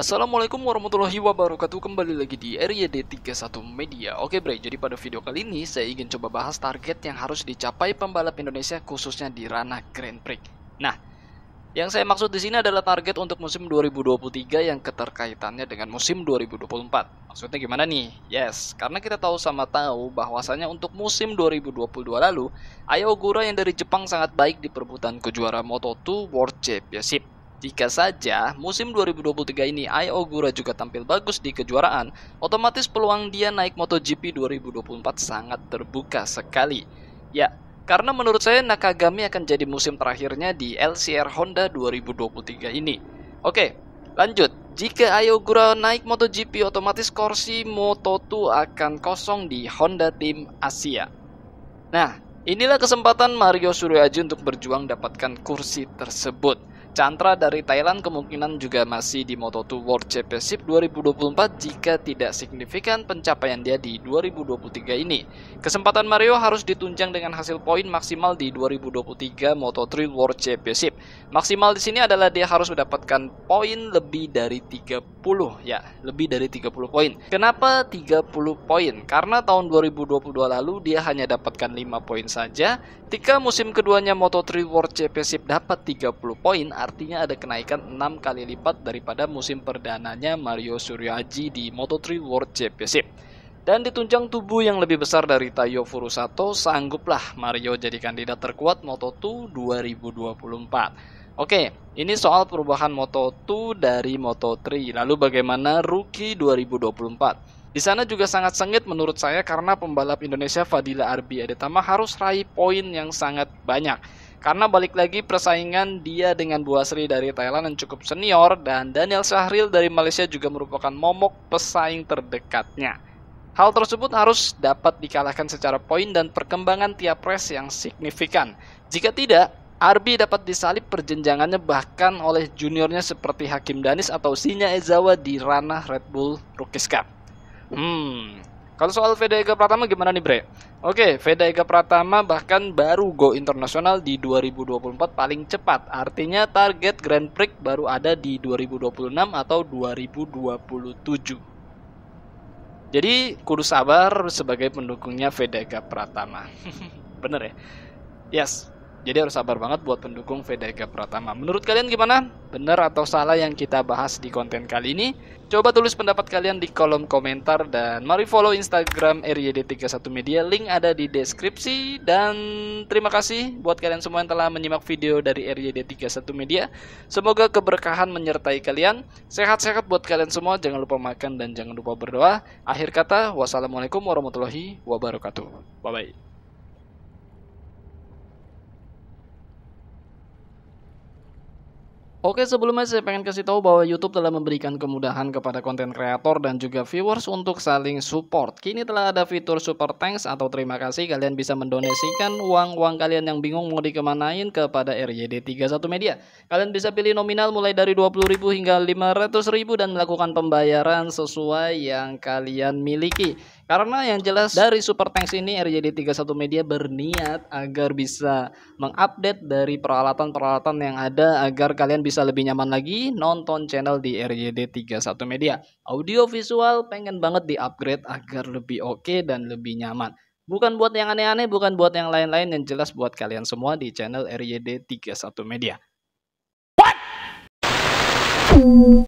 Assalamualaikum warahmatullahi wabarakatuh Kembali lagi di RYD31 Media Oke Bre, jadi pada video kali ini Saya ingin coba bahas target yang harus dicapai pembalap Indonesia Khususnya di ranah Grand Prix Nah, yang saya maksud di sini adalah target untuk musim 2023 yang keterkaitannya dengan musim 2024. Maksudnya gimana nih? Yes, karena kita tahu sama tahu bahwasanya untuk musim 2022 lalu, Ayogura yang dari Jepang sangat baik di perebutan kejuaraan Moto2 World Championship. Jika saja musim 2023 ini Ai Ogura juga tampil bagus di kejuaraan, otomatis peluang dia naik MotoGP 2024 sangat terbuka sekali. Ya, karena menurut saya Nakagami akan jadi musim terakhirnya di LCR Honda 2023 ini. Oke, lanjut. Jika Ai Ogura naik MotoGP, otomatis kursi Moto2 akan kosong di Honda Team Asia. Nah, inilah kesempatan Mario Suryaji untuk berjuang dapatkan kursi tersebut. Chandra dari Thailand kemungkinan juga masih di Moto2 World Championship 2024 jika tidak signifikan pencapaian dia di 2023 ini. Kesempatan Mario harus ditunjang dengan hasil poin maksimal di 2023 Moto3 World Championship. Maksimal di sini adalah dia harus mendapatkan poin lebih dari 30 ya, lebih dari 30 poin. Kenapa 30 poin? Karena tahun 2022 lalu dia hanya dapatkan 5 poin saja. Ketika musim keduanya Moto3 World Championship dapat 30 poin, artinya ada kenaikan 6 kali lipat daripada musim perdananya Mario Suryaji di Moto3 World Championship. Dan ditunjang tubuh yang lebih besar dari Tayo Furusato, sangguplah Mario jadi kandidat terkuat Moto2 2024. Oke, ini soal perubahan Moto2 dari Moto3. Lalu bagaimana rookie 2024? Di sana juga sangat sengit menurut saya karena pembalap Indonesia Fadila Arbi Adetama harus raih poin yang sangat banyak. Karena balik lagi persaingan dia dengan Buasri dari Thailand yang cukup senior dan Daniel Syahril dari Malaysia juga merupakan momok pesaing terdekatnya. Hal tersebut harus dapat dikalahkan secara poin dan perkembangan tiap race yang signifikan. Jika tidak, Arbi dapat disalip perjenjangannya bahkan oleh juniornya seperti Hakim Danis atau Sinya Ezawa di ranah Red Bull Rookies Cup. Hmm, kalau soal Veda Ega Pratama gimana nih Bre? Oke, Veda Ega Pratama bahkan baru go internasional di 2024 paling cepat. Artinya target Grand Prix baru ada di 2026 atau 2027. Jadi kudu sabar sebagai pendukungnya Veda Ega Pratama. Bener ya? Yes, jadi harus sabar banget buat pendukung VDK Pratama. Menurut kalian gimana? Benar atau salah yang kita bahas di konten kali ini? Coba tulis pendapat kalian di kolom komentar dan mari follow Instagram RYD31 Media. Link ada di deskripsi dan terima kasih buat kalian semua yang telah menyimak video dari RYD31 Media. Semoga keberkahan menyertai kalian. Sehat-sehat buat kalian semua. Jangan lupa makan dan jangan lupa berdoa. Akhir kata, wassalamualaikum warahmatullahi wabarakatuh. Bye-bye. Oke sebelumnya saya pengen kasih tahu bahwa YouTube telah memberikan kemudahan kepada konten kreator dan juga viewers untuk saling support. Kini telah ada fitur super thanks atau terima kasih kalian bisa mendonasikan uang-uang kalian yang bingung mau dikemanain kepada RYD31 Media. Kalian bisa pilih nominal mulai dari 20.000 hingga 500.000 dan melakukan pembayaran sesuai yang kalian miliki. Karena yang jelas dari super thanks ini rjd 31 Media berniat agar bisa mengupdate dari peralatan-peralatan yang ada agar kalian bisa bisa lebih nyaman lagi, nonton channel di RYD 31 Media. Audio visual pengen banget di-upgrade agar lebih oke okay dan lebih nyaman. Bukan buat yang aneh-aneh, bukan buat yang lain-lain, yang jelas buat kalian semua di channel RYD 31 Media. What?